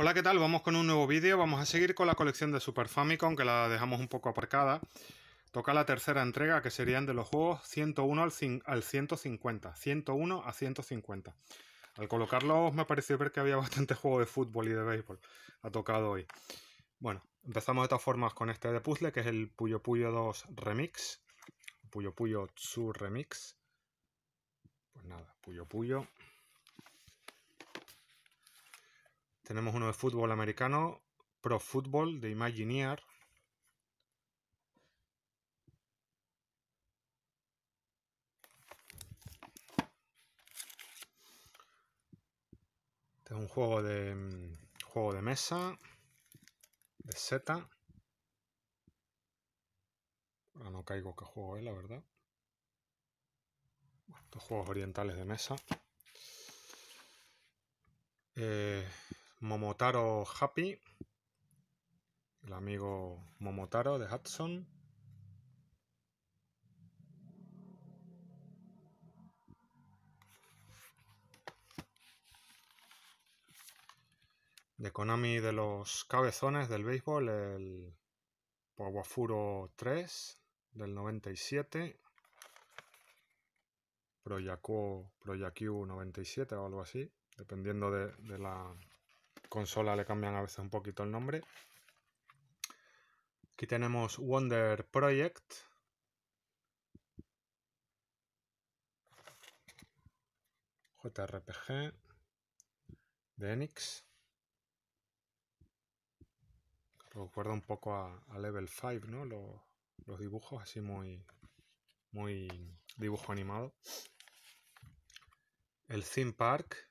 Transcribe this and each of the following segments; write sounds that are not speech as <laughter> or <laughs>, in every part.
Hola, ¿qué tal? Vamos con un nuevo vídeo. Vamos a seguir con la colección de Super Famicom, que la dejamos un poco aparcada. Toca la tercera entrega, que serían de los juegos 101 al, al 150. 101 a 150. Al colocarlos me pareció ver que había <laughs> bastante juego de fútbol y de béisbol. Ha tocado hoy. Bueno, empezamos de todas formas con este de puzzle, que es el Puyo Puyo 2 Remix. Puyo Puyo 2 Remix. Pues nada, Puyo Puyo. Tenemos uno de fútbol americano, Pro Football de Imagineer. Este es un juego de mm, juego de mesa de Z. Ahora no caigo qué juego es, la verdad. Estos juegos orientales de mesa. Eh, Momotaro Happy, el amigo Momotaro de Hudson. De Konami de los cabezones del béisbol, el Powafuro 3 del 97. Proyaku, 97 o algo así, dependiendo de la consola le cambian a veces un poquito el nombre. Aquí tenemos Wonder Project. JRPG de Enix. Recuerda un poco a, Level 5, ¿no? Los, los, dibujos así muy, muy dibujo animado. El Theme Park,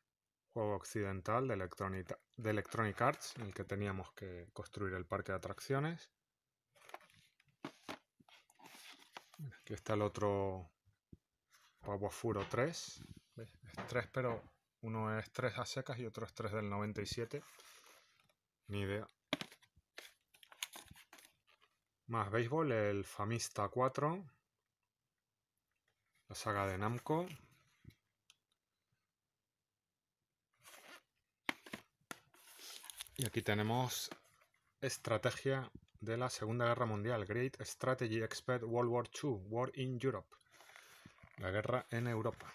juego occidental de Electronic, Arts, en el que teníamos que construir el parque de atracciones. Aquí está el otro Furo 3. Es 3, pero uno es 3 a secas y otro es 3 del 97. Ni idea. Más béisbol, el Famista 4. La saga de Namco. Y aquí tenemos estrategia de la Segunda Guerra Mundial, Great Strategy Expert World War II, War in Europe, la guerra en Europa.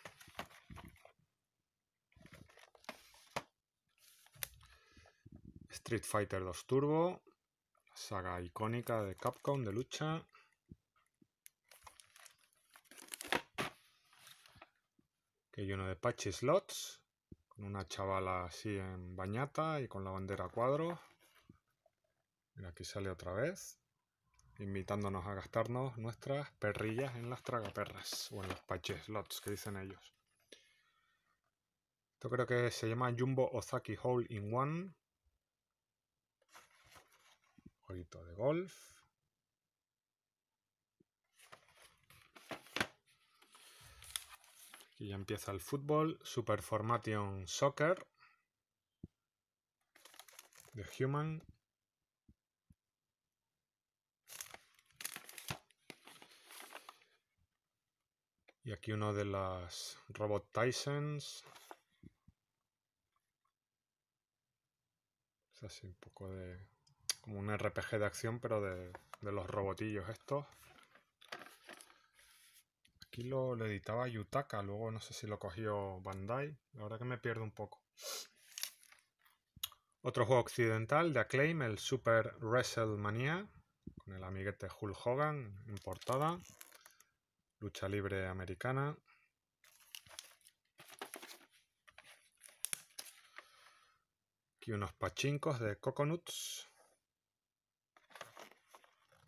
Street Fighter 2 Turbo, saga icónica de Capcom de lucha. Que hay uno de Patchy Slots, una chavala así en bañata y con la bandera cuadro. Mira, aquí sale otra vez, invitándonos a gastarnos nuestras perrillas en las tragaperras o en los pacheslots que dicen ellos. Esto creo que se llama Jumbo Ozaki Hole in One. Jueguito de golf. y ya empieza el fútbol. Super Formation Soccer. The Human. Y aquí uno de los Robot Tysons. Es así un poco de... como un RPG de acción, pero de, de los robotillos estos. Aquí lo, editaba Yutaka, luego no sé si lo cogió Bandai. La verdad que me pierdo un poco. Otro juego occidental de Acclaim, el Super WrestleMania, con el amiguete Hulk Hogan importada. Lucha libre americana. Aquí unos pachincos de Coconuts.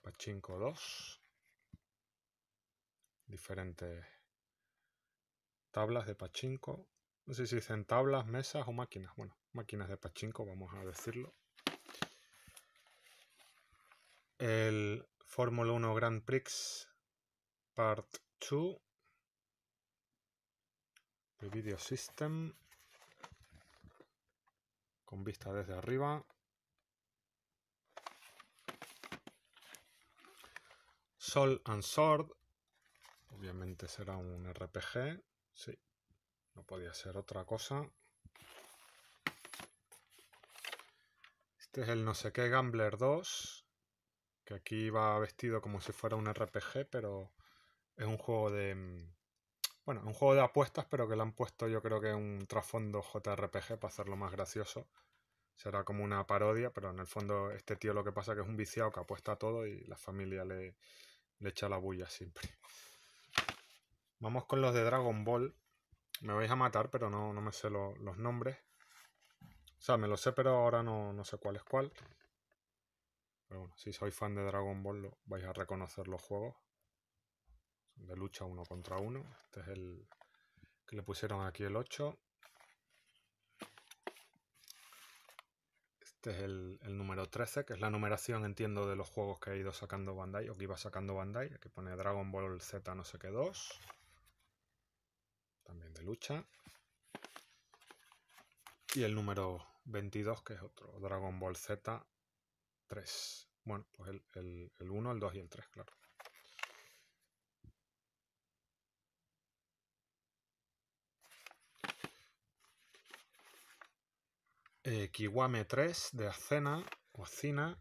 Pachinko 2 diferentes tablas de pachinko. No sé si dicen tablas, mesas o máquinas. Bueno, máquinas de pachinko, vamos a decirlo. El Fórmula 1 Grand Prix Part 2. El Video System. Con vista desde arriba. Sol and Sword, obviamente será un RPG, sí, no podía ser otra cosa. Este es el no sé qué Gambler 2, que aquí va vestido como si fuera un RPG, pero es un juego de... Mm, bueno, un juego de apuestas, pero que le han puesto yo creo que un trasfondo JRPG para hacerlo más gracioso. Será como una parodia, pero en el fondo este tío lo que pasa es que es un viciado que apuesta a todo y la familia le echa la bulla siempre. Vamos con los de Dragon Ball. Me vais a matar, pero no, no me sé los nombres. O sea, me lo sé, pero ahora no, sé cuál es cuál. Pero bueno, si sois fan de Dragon Ball, lo, vais a reconocer los juegos. de lucha uno contra uno. Este es el que le pusieron aquí el 8. Este es el, el, número 13, que es la numeración, entiendo, de los juegos que ha ido sacando Bandai o que iba sacando Bandai. que pone Dragon Ball Z no sé qué 2 también de lucha. Y el número 22, que es otro, Dragon Ball Z 3. Bueno, pues el, 1, el 2 y el 3, claro. Eh, Kiwame 3 de Acena, o Acina,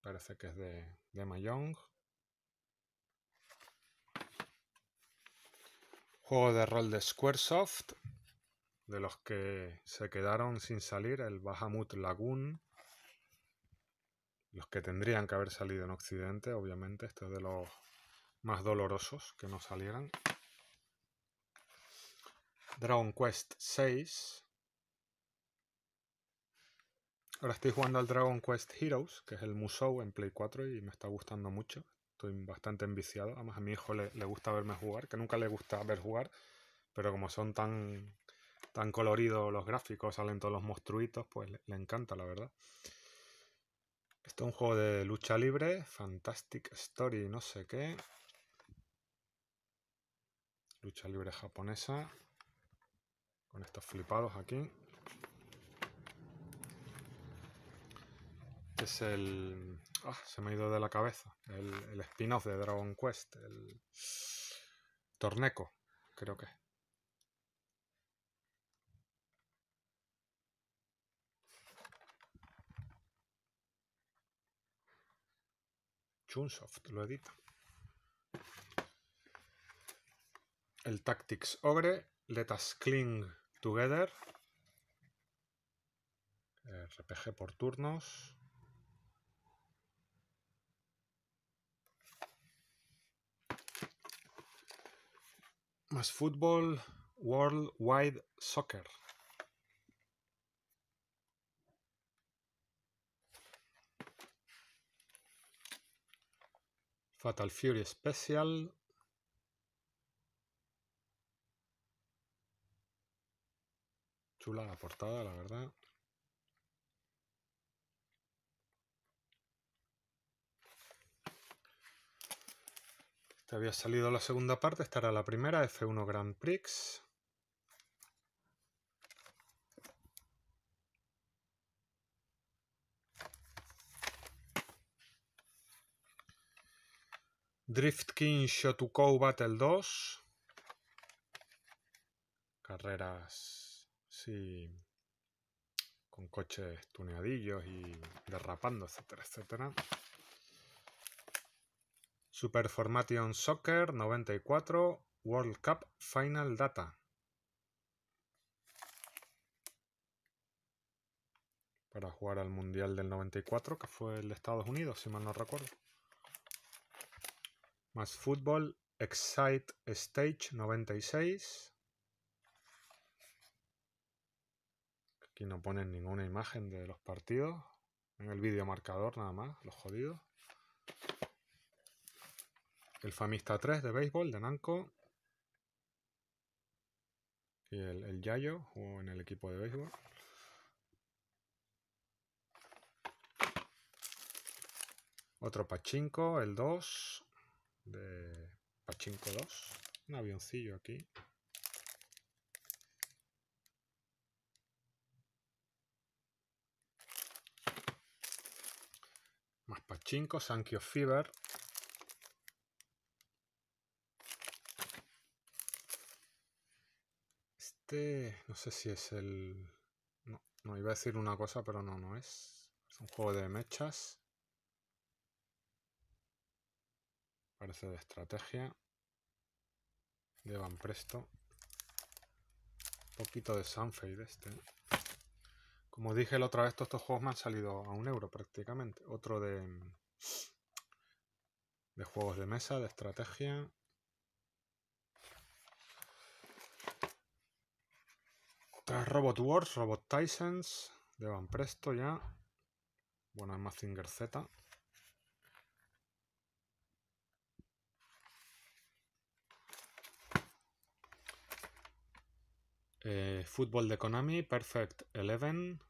parece que es de, de Mayong. juego de rol de Squaresoft, de los que se quedaron sin salir, el Bahamut Lagoon, los que tendrían que haber salido en Occidente, obviamente, este es de los más dolorosos que no salieran. Dragon Quest VI. Ahora estoy jugando al Dragon Quest Heroes, que es el Musou en Play 4 y me está gustando mucho estoy bastante enviciado. Además, a mi hijo le, gusta verme jugar, que nunca le gusta ver jugar, pero como son tan, tan coloridos los gráficos, salen todos los monstruitos, pues le, le encanta, la verdad. Esto es un juego de lucha libre, Fantastic Story, no sé qué. Lucha libre japonesa. Con estos flipados aquí. es el... Ah, se me ha ido de la cabeza. El, el spin-off de Dragon Quest. El Torneco, creo que. Chunsoft lo edita. El Tactics Ogre, Let Us Cling Together. RPG por turnos. más fútbol World Wide Soccer. Fatal Fury Special. Chula la portada, la verdad. Te había salido la segunda parte, estará la primera, F1 Grand Prix. Drift King Shotukou Battle 2. Carreras, sí, con coches tuneadillos y derrapando, etcétera, etcétera. Superformation Soccer 94 World Cup Final Data. Para jugar al Mundial del 94, que fue el Estados Unidos, si mal no recuerdo. Más Fútbol Excite Stage 96. Aquí no ponen ninguna imagen de los partidos. En el vídeo marcador nada más, los jodidos el Famista 3 de béisbol de Nanco. Y el, Yayo jugó en el equipo de béisbol. Otro Pachinko, el 2. De Pachinko 2. Un avioncillo aquí. Más Pachinko, Sankyo Fever. Este, no sé si es el... No, no, iba a decir una cosa, pero no, no es. Es un juego de mechas. Parece de estrategia. Llevan presto. Un poquito de Sunfade este. Como dije la otra vez, todos estos juegos me han salido a un euro prácticamente. Otro de... Mm, de juegos de mesa, de estrategia. Robot Wars, Robot Tysons, llevan presto ya. Buena Mazinger Z. Eh, fútbol de Konami, Perfect Eleven.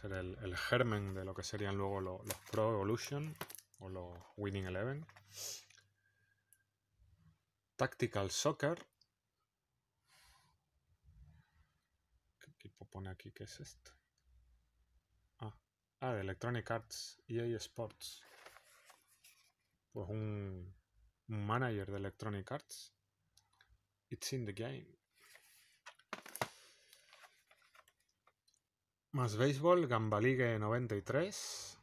Será el, germen de lo que serían luego los, los Pro Evolution o los Winning Eleven. Tactical Soccer. ¿Qué equipo pone aquí? ¿Qué es esto? Ah, ah de Electronic Arts, EA Sports. Pues un, manager de Electronic Arts. It's in the game. Más béisbol, Gambaligue 93.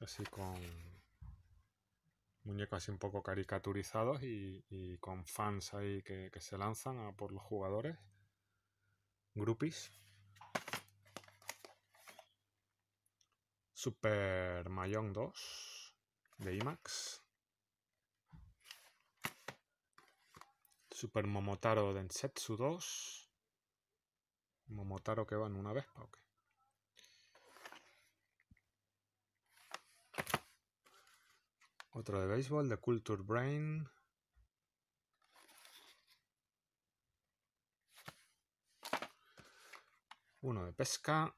Así con muñecos así un poco caricaturizados y, con fans ahí que, se lanzan a por los jugadores. Groupies. Super Mayong 2 de IMAX. Super Momotaro Densetsu 2. Momotaro que van una vez, ¿o qué? Otro de béisbol, de Culture Brain. Uno de pesca. Aquí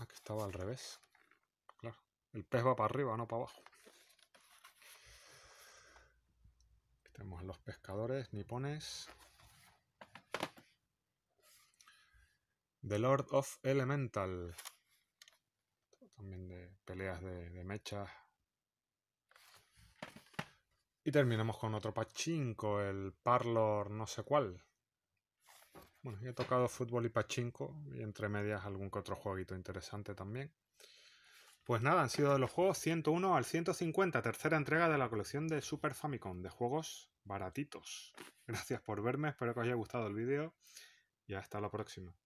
ah, estaba al revés. Claro. El pez va para arriba, no para abajo. Aquí tenemos los pescadores nipones. The Lord of Elemental también de peleas de, mechas. Y terminamos con otro pachinko, el Parlor no sé cuál. Bueno, he tocado fútbol y pachinko y entre medias algún que otro jueguito interesante también. Pues nada, han sido de los juegos 101 al 150, tercera entrega de la colección de Super Famicom, de juegos baratitos. Gracias por verme, espero que os haya gustado el vídeo y hasta la próxima.